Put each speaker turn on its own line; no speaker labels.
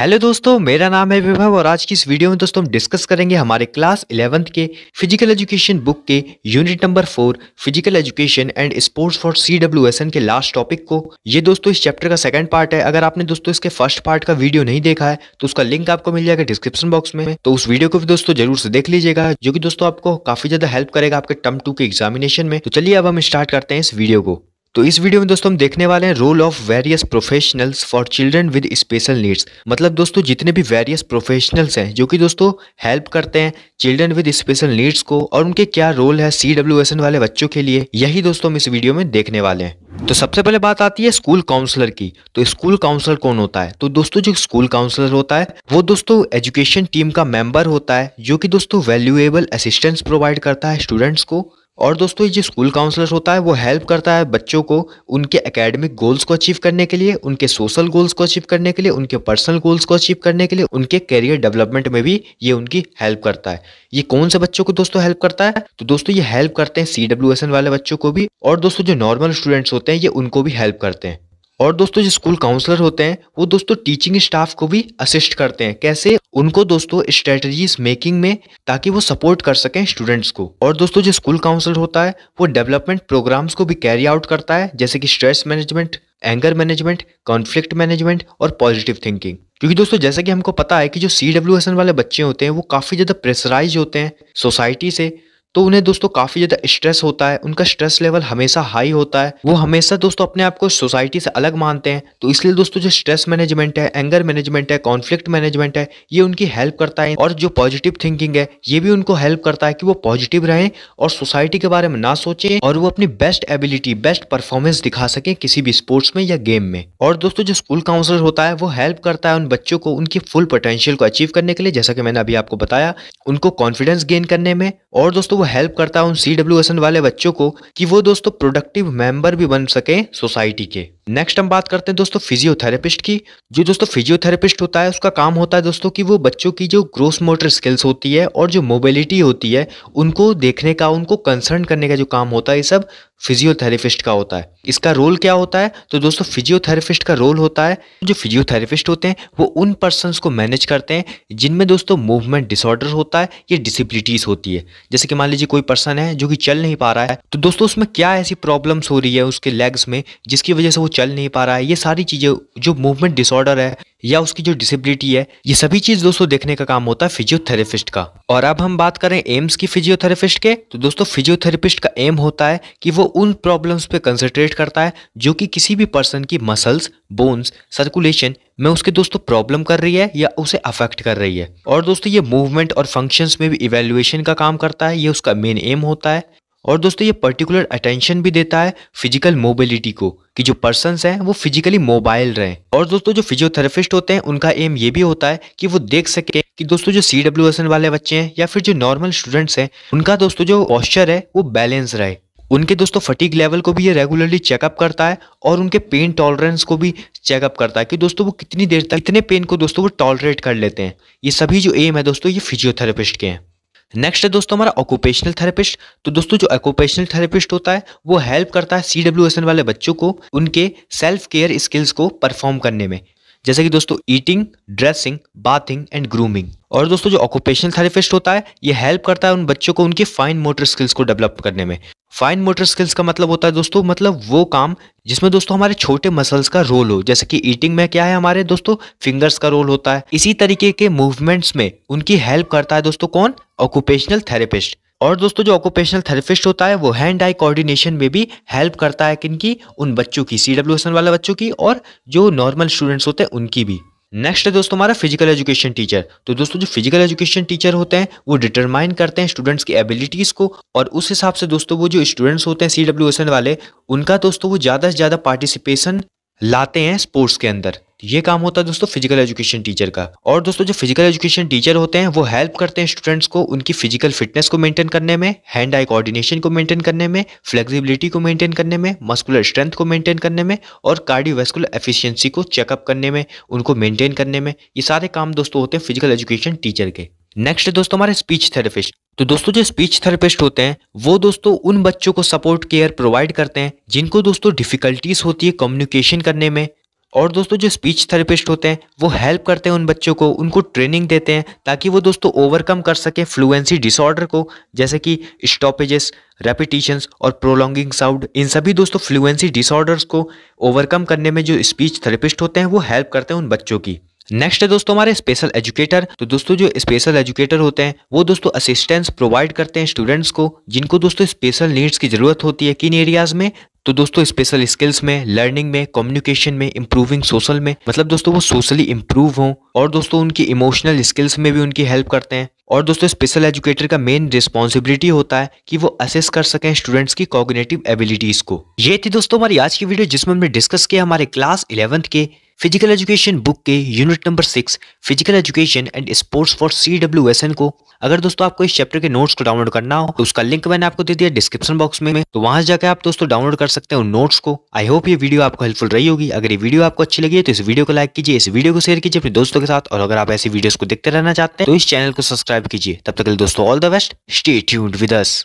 hello दोस्तों मेरा नाम है विभव और आज की इस वीडियो में दोस्तों हम डिस्कस करेंगे हमारे क्लास इलेवंथ के फिजिकल एजुकेशन बुक के unit number four physical education and sports for C W S N के लास्ट टॉपिक को ये दोस्तों इस चैप्टर का सेकंड पार्ट है अगर आपने दोस्तों इसके फर्स्ट पार्ट का वीडियो नहीं देखा है तो उसका लिंक आपको मिल जाएगा डिस्क्रिप्शन बॉक्स में तो उस वीडियो को भी दोस्तों जरूर से देख लीजिएगा जो कि दोस्तों आपको काफी ज्यादा हेल्प करेगा आपके टर्म टू के एग्जामिनेशन में तो चलिए अब हम स्टार्ट करते हैं इस वीडियो को तो इस वीडियो में दोस्तों हम देखने वाले हैं role of various professionals for children with special needs मतलब दोस्तों जितने भी वेरियस प्रोफेशनल्स हैं जो कि दोस्तों हेल्प करते हैं चिल्ड्रन विद स्पेशल नीड्स को और उनके क्या रोल है सी वाले बच्चों के लिए यही दोस्तों हम इस वीडियो में देखने वाले हैं तो सबसे पहले बात आती है स्कूल काउंसलर की तो स्कूल काउंसलर कौन होता है तो दोस्तों जो स्कूल काउंसलर होता है वो दोस्तों एजुकेशन टीम का मेंबर होता है जो कि दोस्तों वैल्यूएबल असिस्टेंस प्रोवाइड करता है स्टूडेंट्स को और दोस्तों ये जो स्कूल काउंसलर होता है वो हेल्प करता है बच्चों को उनके एकेडमिक गोल्स को अचीव करने के लिए उनके सोशल गोल्स को अचीव करने के लिए उनके पर्सनल गोल्स को अचीव करने के लिए उनके करियर डेवलपमेंट में भी ये उनकी हेल्प करता है ये कौन से बच्चों को दोस्तों हेल्प करता है तो दोस्तों ये हेल्प करते हैं सी वाले बच्चों को भी और दोस्तों जो नॉर्मल स्टूडेंट्स होते हैं ये उनको भी हेल्प करते हैं और दोस्तों जो स्कूल काउंसलर होते हैं वो दोस्तों टीचिंग स्टाफ को भी असिस्ट करते हैं कैसे उनको दोस्तों स्ट्रेटजीज मेकिंग में ताकि वो सपोर्ट कर सकें स्टूडेंट्स को और दोस्तों जो स्कूल काउंसलर होता है वो डेवलपमेंट प्रोग्राम्स को भी कैरी आउट करता है जैसे कि stress management anger management conflict management और पॉजिटिव थिंकिंग क्योंकि दोस्तों जैसा कि हमको पता है कि जो सी वाले बच्चे होते हैं वो काफ़ी ज़्यादा प्रेशराइज होते हैं सोसाइटी से तो उन्हें दोस्तों काफ़ी ज़्यादा स्ट्रेस होता है उनका स्ट्रेस लेवल हमेशा हाई होता है वो हमेशा दोस्तों अपने आप को सोसाइटी से अलग मानते हैं तो इसलिए दोस्तों जो स्ट्रेस मैनेजमेंट है एंगर मैनेजमेंट है कॉन्फ्लिक्ट मैनेजमेंट है ये उनकी हेल्प करता है और जो पॉजिटिव थिंकिंग है ये भी उनको हेल्प करता है कि वो पॉजिटिव रहें और सोसाइटी के बारे में ना सोचें और वो अपनी बेस्ट एबिलिटी बेस्ट परफॉर्मेंस दिखा सके किसी भी स्पोर्ट्स में या गेम में और दोस्तों जो स्कूल काउंसलर होता है वो हेल्प करता है उन बच्चों को उनकी फुल पोटेंशियल को अचीव करने के लिए जैसा कि मैंने अभी आपको बताया उनको कॉन्फिडेंस गेन करने में और दोस्तों हेल्प करता है उन सी डब्ल्यू एस एन वाले बच्चों को कि वो दोस्तों प्रोडक्टिव मेंबर भी बन सके सोसाइटी के नेक्स्ट हम बात करते हैं दोस्तों फिजियोथेरेपिस्ट की जो दोस्तों फिजियोथेरेपिस्ट होता है उसका काम होता है दोस्तों कि वो बच्चों की जो ग्रोस मोटर स्किल्स होती है और जो मोबिलिटी होती है उनको देखने का उनको कंसर्न करने का जो काम होता है ये सब फिजियोथेरेपिस्ट का होता है इसका रोल क्या होता है तो दोस्तों फिजियोथेरेपिस्ट का रोल होता है जो फिजियोथेरेपिस्ट होते हैं वो उन पर्सनस को मैनेज करते हैं जिनमें दोस्तों मूवमेंट डिसऑर्डर होता है या डिसेबिलिटीज़ होती है जैसे कि मान लीजिए कोई पर्सन है जो कि चल नहीं पा रहा है तो दोस्तों उसमें क्या ऐसी प्रॉब्लम्स हो रही है उसके लेग्स में जिसकी वजह से वो चल नहीं पा रहा है ये सारी चीज़ें जो मूवमेंट डिसऑर्डर है या उसकी जो डिसेबिलिटी है ये सभी चीज दोस्तों देखने का काम होता है फिजियोथेरेपिस्ट का और अब हम बात करें एम्स की फिजियोथेरेपिस्ट के तो दोस्तों फिजियोथेरेपिस्ट का एम होता है कि वो उन प्रॉब्लम्स पे कंसंट्रेट करता है जो कि किसी भी पर्सन की मसल्स बोन्स सर्कुलेशन में उसके दोस्तों प्रॉब्लम कर रही है या उसे अफेक्ट कर रही है और दोस्तों ये मूवमेंट और फंक्शंस में भी इवेल्युएशन का काम करता है ये उसका मेन एम होता है और दोस्तों ये पर्टिकुलर अटेंशन भी देता है फिजिकल मोबिलिटी को कि जो पर्सन हैं वो फिजिकली मोबाइल रहें और दोस्तों जो फिजियोथेरेपिस्ट होते हैं उनका एम ये भी होता है कि वो देख सके कि दोस्तों जो सी डब्ल्यू एस एन वाले बच्चे हैं या फिर जो नॉर्मल स्टूडेंट्स हैं उनका दोस्तों जो पॉस्चर है वो बैलेंस रहे उनके दोस्तों फटीक लेवल को भी ये रेगुलरली चेकअप करता है और उनके पेन टॉलरेंस को भी चेकअप करता है कि दोस्तों वो कितनी देर तक कितने पेन को दोस्तों वो टॉलरेट कर लेते हैं ये सभी जो एम है दोस्तों ये फिजियोथेरेपिस्ट के हैं नेक्स्ट तो है दोस्तों हमारा ऑक्यूपेशनल थेरेपिस्ट तो दोस्तों जो ऑक्यूपेशनल थेरेपिस्ट होता है वो हेल्प करता है सी वाले बच्चों को उनके सेल्फ केयर स्किल्स को परफॉर्म करने में जैसे कि दोस्तों eating dressing bathing and grooming और दोस्तों जो ऑक्यूपेशनल थेरेपिस्ट होता है ये हेल्प करता है उन बच्चों को उनके फाइन मोटर स्किल्स को डेवलप करने में फाइन मोटर स्किल्स का मतलब होता है दोस्तों मतलब वो काम जिसमें दोस्तों हमारे छोटे मसल्स का रोल हो जैसे कि ईटिंग में क्या है हमारे दोस्तों फिंगर्स का रोल होता है इसी तरीके के मूवमेंट्स में उनकी हेल्प करता है दोस्तों कौन ऑक्यूपेशनल थेरेपिस्ट और दोस्तों जो ऑक्यूपेशनल थेरेपिस्ट होता है वो हैंड आई कोऑर्डिनेशन में भी हेल्प करता है किन की उन बच्चों की सी डब्ल्यू एस एन वाले बच्चों की और जो नॉर्मल स्टूडेंट्स होते हैं उनकी भी नेक्स्ट है दोस्तों हमारा फिजिकल एजुकेशन टीचर तो दोस्तों जो फिजिकल एजुकेशन टीचर होते हैं वो डिटरमाइन करते हैं स्टूडेंट्स की एबिलिटीज़ को और उस हिसाब से दोस्तों वो जो स्टूडेंट्स होते हैं सी डब्ल्यू एस एन वाले उनका दोस्तों वो ज़्यादा से ज़्यादा पार्टिसिपेशन लाते हैं स्पोर्ट्स के अंदर ये काम होता है दोस्तों फिजिकल एजुकेशन टीचर का और दोस्तों जो फिजिकल एजुकेशन टीचर होते हैं वो हेल्प करते हैं स्टूडेंट्स को उनकी फिजिकल फिटनेस को मेंटेन करने में हैंड आई कोऑर्डिनेशन को मेंटेन करने में फ्लेक्सिबिलिटी को मेंटेन करने में मस्कुलर स्ट्रेंथ को मेंटेन करने में और कार्डियोवेस्कुलर एफिशिएंसी को चेकअप करने में उनको मेंटेन करने में ये सारे काम दोस्तों होते हैं फिजिकल एजुकेशन टीचर के नेक्स्ट दोस्तों हमारे स्पीच थेरेपिस्ट तो दोस्तों जो स्पीच थेरेपिस्ट होते हैं वो दोस्तों उन बच्चों को सपोर्ट केयर प्रोवाइड करते हैं जिनको दोस्तों डिफिकल्टीज होती है कम्युनिकेशन करने में और दोस्तों जो स्पीच थेरेपिस्ट होते हैं वो हेल्प करते हैं उन बच्चों को उनको ट्रेनिंग देते हैं ताकि वो दोस्तों ओवरकम कर सकें फ्लुएंसी डिसऑर्डर को जैसे कि स्टॉपेजेस रेपिटिशंस और प्रोलॉन्गिंग साउंड इन सभी दोस्तों फ्लुएंसी डिसऑर्डर्स को ओवरकम करने में जो स्पीच थेरेपिस्ट होते हैं वो हेल्प करते हैं उन बच्चों की नेक्स्ट है दोस्तों हमारे स्पेशल एजुकेटर तो दोस्तों जो स्पेशल एजुकेटर होते हैं वो दोस्तों असिस्टेंस प्रोवाइड करते हैं स्टूडेंट्स को जिनको दोस्तों स्पेशल नीड्स की ज़रूरत होती है किन एरियाज़ में तो दोस्तों स्पेशल स्किल्स में लर्निंग में कम्युनिकेशन में इंप्रूविंग सोशल में मतलब दोस्तों वो सोशली इम्प्रूव हों और दोस्तों उनकी इमोशनल स्किल्स में भी उनकी हेल्प करते हैं और दोस्तों स्पेशल एजुकेटर का मेन रिस्पॉन्सिबिलिटी होता है कि वो असेस कर सकें स्टूडेंट्स की कॉग्नेटिव एबिलिटीज को ये थी दोस्तों हमारी आज की वीडियो जिसमें हमने डिस्कस किया हमारे क्लास इलेवंथ के फिजिकल एजुकेशन बुक के unit number six physical education and sports for C W S N को अगर दोस्तों आपको इस चैप्टर के नोट्स को डाउनलोड करना हो तो उसका लिंक मैंने आपको दे दिया डिस्क्रिप्शन बॉक्स में तो वहां जाकर आप दोस्तों डाउनलोड कर सकते हैं नोट्स को आई होप ये वीडियो आपको हेल्पफुल रही होगी अगर ये वीडियो आपको अच्छी लगी तो इस वीडियो को लाइक कीजिए इस वीडियो को शेयर कीजिए अपने दोस्तों के साथ और अगर आप ऐसी वीडियो को देखते रहना चाहते हैं तो इस चैनल को सब्सक्राइब कीजिए तब तक दोस्तों all the best stay tune with